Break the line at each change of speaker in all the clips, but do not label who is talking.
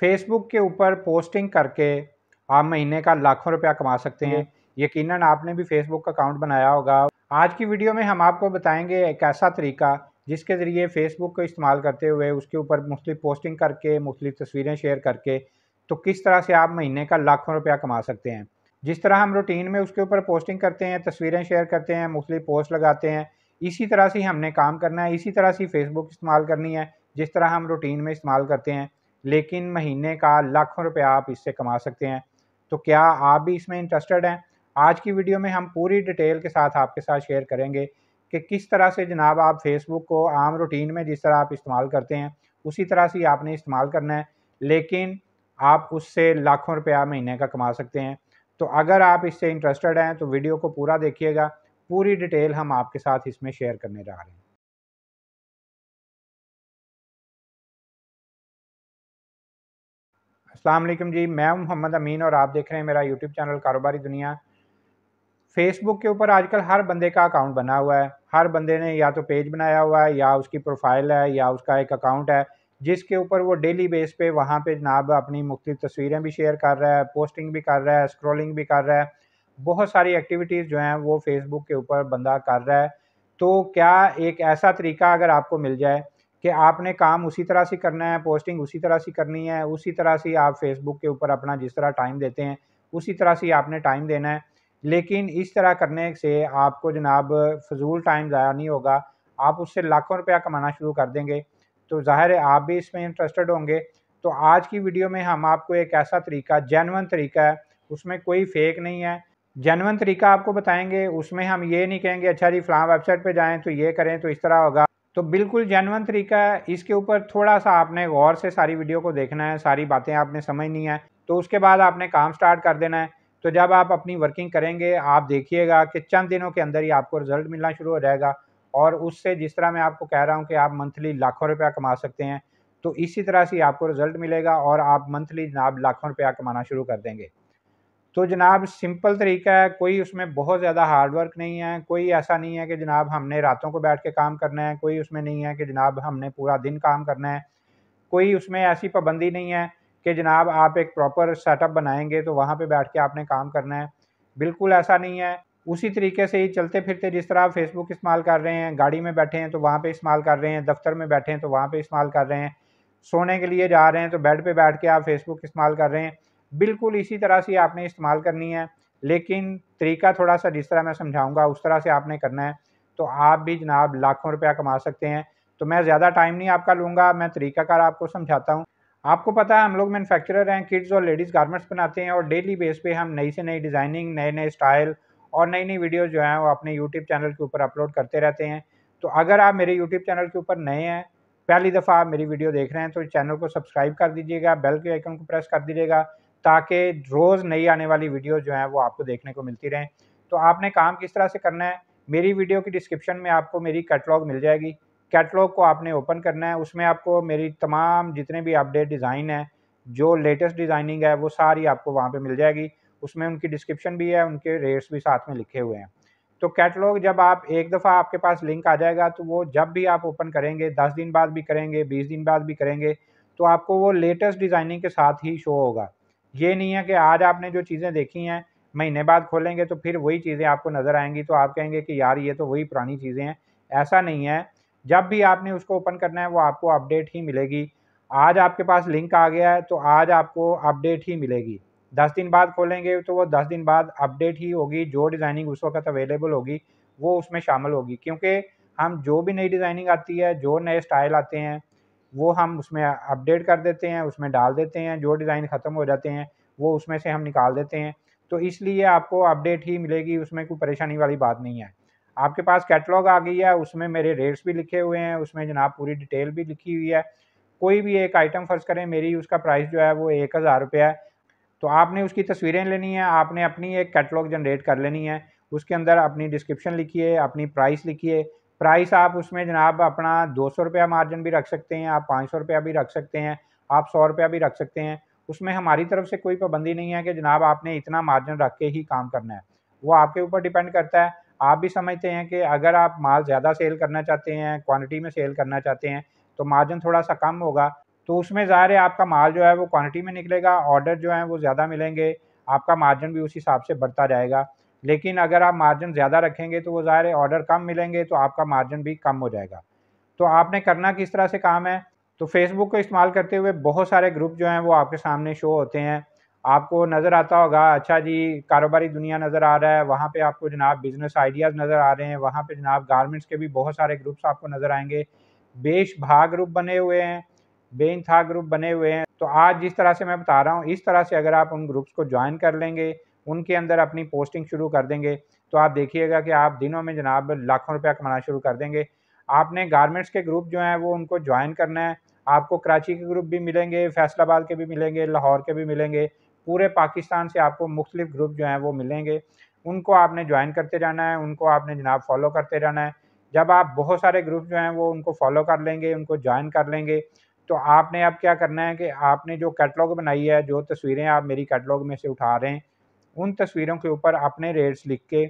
Facebook के ऊपर posting करके आप महीने का लाखों रुपया कमा सकते हैं हम्म। यकीनन आपने भी फेसबुक का अकाउंट बनाया होगा आज की वीडियो में हम आपको बताएंगे एक ऐसा तरीका जिसके ज़रिए फेसबुक को इस्तेमाल करते हुए उसके ऊपर मुख्तु पोस्टिंग करके मुख्तु तस्वीरें शेयर करके तो किस तरह से आप महीने का लाखों रुपया कमा सकते हैं जिस तरह हम रूटीन में उसके ऊपर पोस्टिंग करते हैं तस्वीरें शेयर करते हैं मुख्तु पोस्ट लगाते हैं इसी तरह से हमने काम करना है इसी तरह से फेसबुक इस्तेमाल करनी है जिस तरह हम रूटीन में इस्तेमाल करते हैं लेकिन महीने का लाखों रुपया आप इससे कमा सकते हैं तो क्या आप भी इसमें इंटरेस्टेड हैं आज की वीडियो में हम पूरी डिटेल के साथ आपके साथ शेयर करेंगे कि किस तरह से जनाब आप फेसबुक को आम रूटीन में जिस तरह आप इस्तेमाल करते हैं उसी तरह से आपने इस्तेमाल करना है लेकिन आप उससे लाखों रुपया महीने का कमा सकते हैं तो अगर आप इससे इंटरेस्टेड हैं तो वीडियो को पूरा देखिएगा पूरी डिटेल हम आपके साथ इसमें शेयर करने जा रहे हैं असलम जी मैं मोहम्मद अमीन और आप देख रहे हैं मेरा यूट्यूब चैनल कारोबारी दुनिया फेसबुक के ऊपर आजकल हर बंदे का अकाउंट बना हुआ है हर बंदे ने या तो पेज बनाया हुआ है या उसकी प्रोफाइल है या उसका एक अकाउंट है जिसके ऊपर वो डेली बेस पे वहाँ पे जनाब अपनी मुख्तु तस्वीरें भी शेयर कर रहा है पोस्टिंग भी कर रहा है स्क्रोलिंग भी कर रहा है बहुत सारी एक्टिविटीज़ जो हैं वो फेसबुक के ऊपर बंदा कर रहा है तो क्या एक ऐसा तरीका अगर आपको मिल जाए कि आपने काम उसी तरह से करना है पोस्टिंग उसी तरह से करनी है उसी तरह से आप फेसबुक के ऊपर अपना जिस तरह टाइम देते हैं उसी तरह से आपने टाइम देना है लेकिन इस तरह करने से आपको जनाब फजूल टाइम ज़ाया नहीं होगा आप उससे लाखों रुपया कमाना शुरू कर देंगे तो ज़ाहिर है आप भी इसमें इंटरेस्टेड होंगे तो आज की वीडियो में हम आपको एक ऐसा तरीका जैनवन तरीका है उसमें कोई फेक नहीं है जैनवन तरीका आपको बताएंगे उसमें हम ये नहीं कहेंगे अच्छा जी फ़लाँ वेबसाइट पर जाएँ तो ये करें तो इस तरह होगा तो बिल्कुल जैनवन तरीका है इसके ऊपर थोड़ा सा आपने गौर से सारी वीडियो को देखना है सारी बातें आपने समझनी है तो उसके बाद आपने काम स्टार्ट कर देना है तो जब आप अपनी वर्किंग करेंगे आप देखिएगा कि चंद दिनों के अंदर ही आपको रिजल्ट मिलना शुरू हो जाएगा और उससे जिस तरह मैं आपको कह रहा हूँ कि आप मंथली लाखों रुपया कमा सकते हैं तो इसी तरह से आपको रिजल्ट मिलेगा और आप मंथली जनाब लाखों रुपया कमाना शुरू कर देंगे तो जनाब सिंपल तरीका है कोई उसमें बहुत ज़्यादा हार्डवर्क नहीं है कोई ऐसा नहीं है कि जनाब हमने रातों को बैठ के काम करना है कोई उसमें नहीं है कि जनाब हमने पूरा दिन काम करना है कोई उसमें ऐसी पाबंदी नहीं है कि जनाब आप एक प्रॉपर सेटअप बनाएंगे तो वहाँ पे बैठ के आपने काम करना है बिल्कुल ऐसा नहीं है उसी तरीके से ही चलते फिरते जिस तरह आप फेसबुक इस्तेमाल कर रहे हैं गाड़ी में बैठे हैं तो वहाँ पे इस्तेमाल कर रहे हैं दफ्तर में बैठे हैं तो वहाँ पे इस्तेमाल कर रहे हैं सोने के लिए जा रहे हैं तो बेड पे बैठ के आप फेसबुक इस्तेमाल कर रहे हैं बिल्कुल इसी तरह से आपने इस्तेमाल करनी है लेकिन तरीका थोड़ा सा जिस तरह मैं समझाऊंगा उस तरह से आपने करना है तो आप भी जनाब लाखों रुपया कमा सकते हैं तो मैं ज़्यादा टाइम नहीं आपका लूँगा मैं तरीकाकार आपको समझाता हूँ आपको पता है हम लोग मैन्युफैक्चरर हैं किड्स और लेडीज़ गारमेंट्स बनाते हैं और डेली बेस पे हम नई से नई डिज़ाइनिंग नए नए स्टाइल और नई नई वीडियो जो हैं वो अपने यूट्यूब चैनल के ऊपर अपलोड करते रहते हैं तो अगर आप मेरे यूट्यूब चैनल के ऊपर नए हैं पहली दफ़ा आप मेरी वीडियो देख रहे हैं तो चैनल को सब्सक्राइब कर दीजिएगा बेल के आइकन को प्रेस कर दीजिएगा ताकि रोज़ नई आने वाली वीडियो जो है वो आपको देखने को मिलती रहें तो आपने काम किस तरह से करना है मेरी वीडियो की डिस्क्रिप्शन में आपको मेरी कैटलॉग मिल जाएगी कैटलॉग को आपने ओपन करना है उसमें आपको मेरी तमाम जितने भी अपडेट डिज़ाइन है जो लेटेस्ट डिज़ाइनिंग है वो सारी आपको वहाँ पे मिल जाएगी उसमें उनकी डिस्क्रिप्शन भी है उनके रेट्स भी साथ में लिखे हुए हैं तो कैटलॉग जब आप एक दफ़ा आपके पास लिंक आ जाएगा तो वो जब भी आप ओपन करेंगे दस दिन बाद भी करेंगे बीस दिन बाद भी करेंगे तो आपको वो लेटेस्ट डिज़ाइनिंग के साथ ही शो होगा ये नहीं है कि आज आपने जो चीज़ें देखी हैं महीने बाद खोलेंगे तो फिर वही चीज़ें आपको नज़र आएंगी तो आप कहेंगे कि यार ये तो वही पुरानी चीज़ें हैं ऐसा नहीं है जब भी आपने उसको ओपन करना है वो आपको अपडेट ही मिलेगी आज आपके पास लिंक आ गया है तो आज आपको अपडेट ही मिलेगी दस दिन बाद खोलेंगे तो वो दस दिन बाद अपडेट ही होगी जो डिज़ाइनिंग उस वक्त अवेलेबल होगी वो उसमें शामिल होगी क्योंकि हम जो भी नई डिज़ाइनिंग आती है जो नए स्टाइल आते हैं वो हम उसमें अपडेट कर देते हैं उसमें डाल देते हैं जो डिज़ाइन ख़त्म हो जाते हैं वो उसमें से हम निकाल देते हैं तो इसलिए आपको अपडेट ही मिलेगी उसमें कोई परेशानी वाली बात नहीं है आपके पास कैटलॉग आ गई है उसमें मेरे रेट्स भी लिखे हुए हैं उसमें जनाब पूरी डिटेल भी लिखी हुई है कोई भी एक आइटम फ़र्ज करें मेरी उसका प्राइस जो है वो एक हज़ार रुपया है तो आपने उसकी तस्वीरें लेनी है आपने अपनी एक कैटलॉग जनरेट कर लेनी है उसके अंदर अपनी डिस्क्रिप्शन लिखिए अपनी प्राइस लिखिए प्राइस आप उसमें जनाब अपना दो सौ रुपया मार्जिन भी रख सकते हैं आप पाँच सौ रुपया भी रख सकते हैं आप सौ रुपया भी रख सकते हैं उसमें हमारी तरफ से कोई पाबंदी नहीं है कि जनाब आपने इतना मार्जिन रख के ही काम करना है वो आपके ऊपर डिपेंड करता है आप भी समझते हैं कि अगर आप माल ज़्यादा सेल करना चाहते हैं क्वान्टिटी में सेल करना चाहते हैं तो मार्जिन थोड़ा सा कम होगा तो उसमें ज़ाहिर है आपका माल जो है वो क्वान्टिटी में निकलेगा ऑर्डर जो है वो ज़्यादा मिलेंगे आपका मार्जिन भी उस हिसाब से बढ़ता जाएगा लेकिन अगर आप मार्जिन ज़्यादा रखेंगे तो वो ज़ाहिर है ऑर्डर कम मिलेंगे तो आपका मार्जिन भी कम हो जाएगा तो आपने करना किस तरह से काम है तो फेसबुक को इस्तेमाल करते हुए बहुत सारे ग्रुप जो हैं वो आपके सामने शो होते हैं आपको नज़र आता होगा अच्छा जी कारोबारी दुनिया नज़र आ रहा है वहाँ पे आपको जनाब बिज़नेस आइडियाज़ नज़र आ रहे हैं वहाँ पे जनाब गारमेंट्स के भी बहुत सारे ग्रुप्स आपको नज़र आएंगे बेश भा ग्रुप बने हुए हैं था ग्रुप बने हुए हैं तो आज जिस तरह से मैं बता रहा हूँ इस तरह से अगर आप उन ग्रुप्स को ज्वाइन कर लेंगे उनके अंदर अपनी पोस्टिंग शुरू कर देंगे तो आप देखिएगा कि आप दिनों में जनाब लाखों रुपया कमाना शुरू कर देंगे आपने गारमेंट्स के ग्रुप जो हैं वो उनको ज्वाइन करना है आपको कराची के ग्रुप भी मिलेंगे फैसलाबाद के भी मिलेंगे लाहौर के भी मिलेंगे पूरे पाकिस्तान से आपको मुख्तलिफ ग्रुप जो हैं वो मिलेंगे उनको आपने ज्वाइन करते जाना है उनको आपने जनाब फॉलो करते जाना है जब आप बहुत सारे ग्रुप जो हैं वो उनको फॉलो कर लेंगे उनको ज्वाइन कर लेंगे तो आपने अब क्या करना है कि आपने जो कैटलॉग बनाई है जो तस्वीरें आप मेरी कैटलॉग में से उठा रहे हैं उन तस्वीरों के ऊपर अपने रेट्स लिख के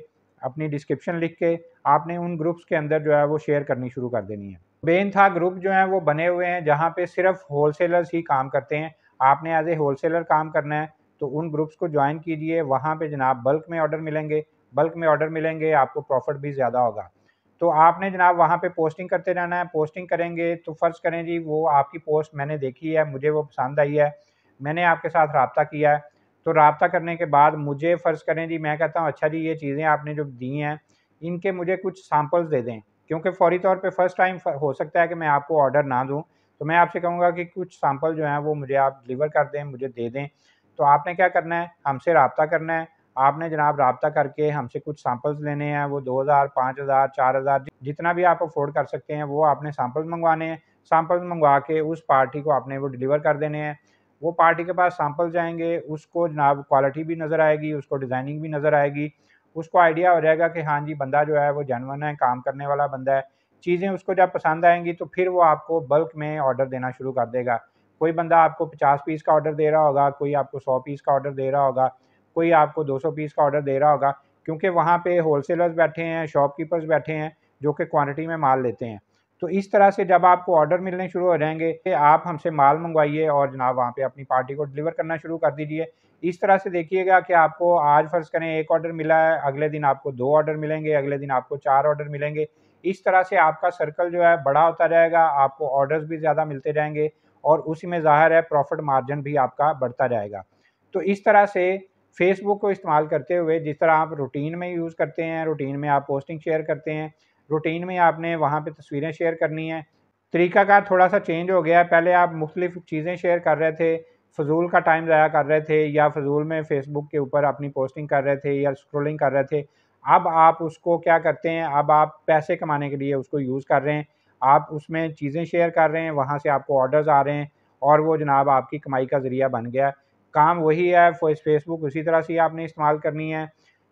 अपनी डिस्क्रिप्शन लिख के आपने उन ग्रुप्स के अंदर जो है वो शेयर करनी शुरू कर देनी है था ग्रुप जो है वो बने हुए हैं जहाँ पे सिर्फ होलसेलर्स ही काम करते हैं आपने एज ए होलसेलर काम करना है तो उन ग्रुप्स को ज्वाइन कीजिए वहाँ पे जनाब बल्क में ऑर्डर मिलेंगे बल्क में ऑर्डर मिलेंगे आपको प्रॉफिट भी ज़्यादा होगा तो आपने जनाब वहाँ पे पोस्टिंग करते रहना है पोस्टिंग करेंगे तो फ़र्ज़ करें जी वो आपकी पोस्ट मैंने देखी है मुझे वो पसंद आई है मैंने आपके साथ रबता किया है तो रबता करने के बाद मुझे फ़र्ज़ करें जी मैं कहता हूँ अच्छा जी ये चीज़ें आपने जो दी हैं इनके मुझे कुछ सैम्पल्स दे दें क्योंकि फ़ौरी तौर पे फ़र्स्ट टाइम हो सकता है कि मैं आपको ऑर्डर ना दूँ तो मैं आपसे कहूँगा कि कुछ सैम्पल जो हैं वो मुझे आप डिलीवर कर दें मुझे दे दें तो आपने क्या करना है हमसे रबता करना है आपने जनाब रबता करके हमसे कुछ सैम्पल्स लेने हैं वो दो हज़ार पाँच हज़ार चार हज़ार जितना भी आप अफोर्ड कर सकते हैं वो आपने सैम्पल्स मंगवाने हैं सैम्पल्स मंगवा के उस पार्टी को आपने वो डिलीवर कर देने हैं वो पार्टी के पास सैंपल जाएंगे उसको जनाब क्वालिटी भी नज़र आएगी उसको डिज़ाइनिंग भी नज़र आएगी उसको आइडिया हो जाएगा कि हाँ जी बंदा जो है वो जानवन है काम करने वाला बंदा है चीज़ें उसको जब पसंद आएंगी तो फिर वो आपको बल्क में ऑर्डर देना शुरू कर देगा कोई बंदा आपको पचास पीस का ऑर्डर दे रहा होगा कोई आपको सौ पीस का ऑर्डर दे रहा होगा कोई आपको दो सौ पीस का ऑर्डर दे रहा होगा क्योंकि वहाँ पे होलसेलर्स बैठे हैं शॉपकीपर्स बैठे हैं जो कि क्वांटिटी में माल लेते हैं तो इस तरह से जब आपको ऑर्डर मिलने शुरू हो जाएंगे आप हमसे माल मंगवाइए और जनाब वहाँ पे अपनी पार्टी को डिलीवर करना शुरू कर दीजिए इस तरह से देखिएगा कि आपको आज फ़र्ज़ करें एक ऑर्डर मिला है अगले दिन आपको दो ऑर्डर मिलेंगे अगले दिन आपको चार ऑर्डर मिलेंगे इस तरह से आपका सर्कल जो है बड़ा होता जाएगा आपको ऑर्डर्स भी ज़्यादा मिलते जाएंगे और उसी में ज़ाहिर है प्रॉफिट मार्जिन भी आपका बढ़ता जाएगा तो इस तरह से फेसबुक को इस्तेमाल करते हुए जिस तरह आप रूटीन में यूज़ करते हैं रूटीन में आप पोस्टिंग शेयर करते हैं रूटीन में आपने वहाँ पर तस्वीरें शेयर करनी है तरीका का थोड़ा सा चेंज हो गया है पहले आप मुख्तलिफ चीज़ें शेयर कर रहे थे फजूल का टाइम ज़ाया कर रहे थे या फजूल में फ़ेसबुक के ऊपर अपनी पोस्टिंग कर रहे थे या स्क्रोलिंग कर रहे थे अब आप उसको क्या करते हैं अब आप पैसे कमाने के लिए उसको यूज़ कर रहे हैं आप उसमें चीज़ें शेयर कर रहे हैं वहाँ से आपको ऑर्डर्स आ रहे हैं और वो जनाब आपकी कमाई का ज़रिया बन गया काम वही है फेसबुक उसी तरह से आपने इस्तेमाल करनी है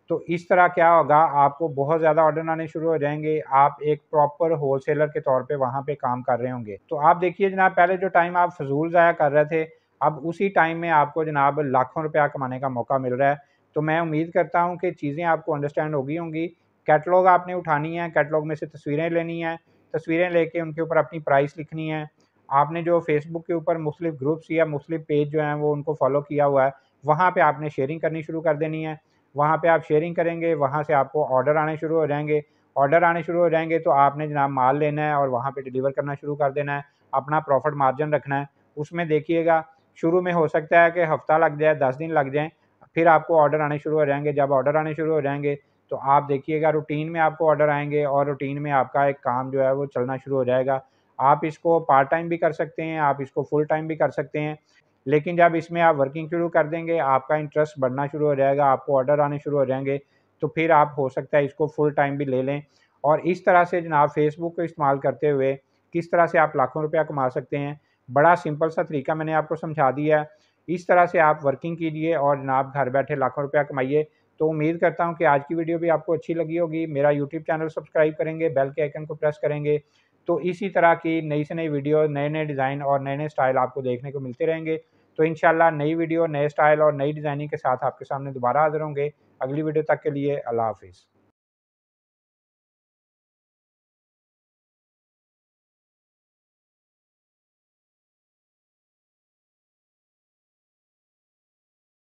तो इस तरह क्या होगा आपको बहुत ज़्यादा ऑर्डर आने शुरू हो जाएंगे आप एक प्रॉपर होलसेलर के तौर पे वहाँ पे काम कर रहे होंगे तो आप देखिए जनाब पहले जो टाइम आप फजूल ज़ाया कर रहे थे अब उसी टाइम में आपको जनाब लाखों रुपया कमाने का मौका मिल रहा है तो मैं उम्मीद करता हूँ कि चीज़ें आपको अंडरस्टैंड होगी होंगी कैटलॉग आपने उठानी है कैटलॉग में से तस्वीरें लेनी है तस्वीरें लेके उनके ऊपर अपनी प्राइस लिखनी है आपने जो फेसबुक के ऊपर मुख्तलिफ ग्रुप्स या मुख्तलिफ पेज जो हैं वो उनको फॉलो किया हुआ है वहाँ पर आपने शेयरिंग करनी शुरू कर देनी है वहाँ पे आप शेयरिंग करेंगे वहाँ से आपको ऑर्डर आने शुरू हो जाएंगे ऑर्डर आने शुरू हो जाएंगे तो आपने जनाब माल लेना है और वहाँ पे डिलीवर करना शुरू कर देना है अपना प्रॉफिट मार्जिन रखना है उसमें देखिएगा शुरू में हो सकता है कि हफ़्ता लग जाए दस दिन लग जाएँ फिर आपको ऑर्डर आने शुरू हो जाएंगे जब ऑर्डर आने शुरू हो जाएंगे तो आप देखिएगा रूटीन में आपको ऑर्डर आएंगे और रूटीन में आपका एक काम जो है वो चलना शुरू हो जाएगा आप इसको पार्ट टाइम भी कर सकते हैं आप इसको फुल टाइम भी कर सकते हैं लेकिन जब इसमें आप वर्किंग शुरू कर देंगे आपका इंटरेस्ट बढ़ना शुरू हो जाएगा आपको ऑर्डर आने शुरू हो जाएंगे तो फिर आप हो सकता है इसको फुल टाइम भी ले लें और इस तरह से जनाब फेसबुक को इस्तेमाल करते हुए किस तरह से आप लाखों रुपया कमा सकते हैं बड़ा सिंपल सा तरीका मैंने आपको समझा दिया है इस तरह से आप वर्किंग कीजिए और जनाब घर बैठे लाखों रुपया कमाइए तो उम्मीद करता हूँ कि आज की वीडियो भी आपको अच्छी लगी होगी मेरा यूट्यूब चैनल सब्सक्राइब करेंगे बेल के आइकन को प्रेस करेंगे तो इसी तरह की नई से नई वीडियो नए नए डिज़ाइन और नए नए स्टाइल आपको देखने को मिलते रहेंगे तो इन नई वीडियो नए स्टाइल और नई डिज़ाइनिंग के साथ आपके सामने दोबारा हाजिर होंगे अगली वीडियो तक के लिए अल्लाह हाफिज़